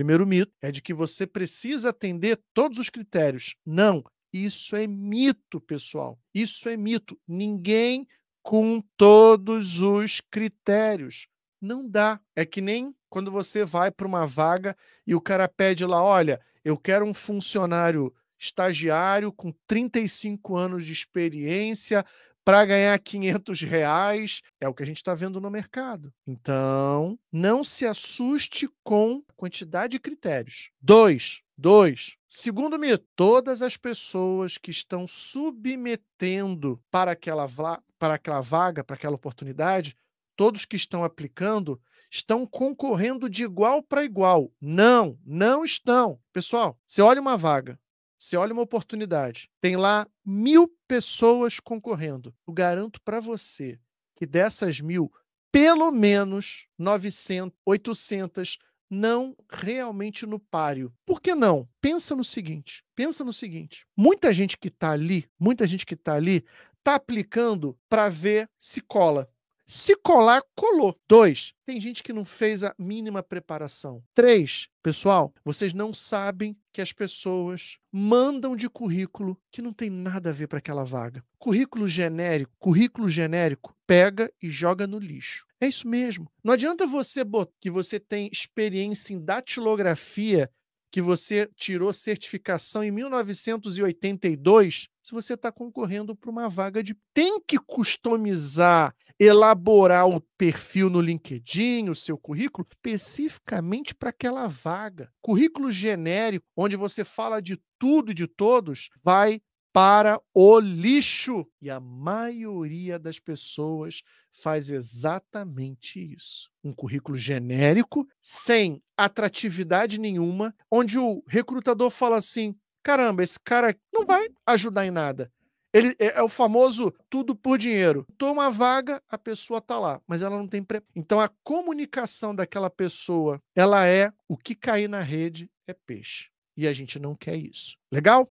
Primeiro mito é de que você precisa atender todos os critérios. Não, isso é mito, pessoal. Isso é mito. Ninguém com todos os critérios. Não dá. É que nem quando você vai para uma vaga e o cara pede lá: olha, eu quero um funcionário estagiário com 35 anos de experiência para ganhar 500 reais. É o que a gente está vendo no mercado. Então, não se assuste com quantidade de critérios. Dois, dois. Segundo mito, todas as pessoas que estão submetendo para aquela, para aquela vaga, para aquela oportunidade, todos que estão aplicando, estão concorrendo de igual para igual. Não, não estão. Pessoal, você olha uma vaga, você olha uma oportunidade, tem lá mil pessoas concorrendo. Eu garanto para você que dessas mil, pelo menos 900, 800, não realmente no páreo. Por que não? Pensa no seguinte, pensa no seguinte. Muita gente que está ali, muita gente que está ali, está aplicando para ver se cola. Se colar, colou. Dois, tem gente que não fez a mínima preparação. Três, pessoal, vocês não sabem que as pessoas mandam de currículo que não tem nada a ver para aquela vaga. Currículo genérico, currículo genérico, pega e joga no lixo. É isso mesmo. Não adianta você botar que você tem experiência em datilografia que você tirou certificação em 1982, se você está concorrendo para uma vaga de. Tem que customizar elaborar o perfil no LinkedIn, o seu currículo, especificamente para aquela vaga. Currículo genérico, onde você fala de tudo e de todos, vai para o lixo. E a maioria das pessoas faz exatamente isso. Um currículo genérico, sem atratividade nenhuma, onde o recrutador fala assim: caramba, esse cara não vai ajudar em nada. Ele é, é, o famoso tudo por dinheiro. Toma a vaga, a pessoa tá lá, mas ela não tem preparo. Então a comunicação daquela pessoa, ela é o que cair na rede é peixe. E a gente não quer isso. Legal?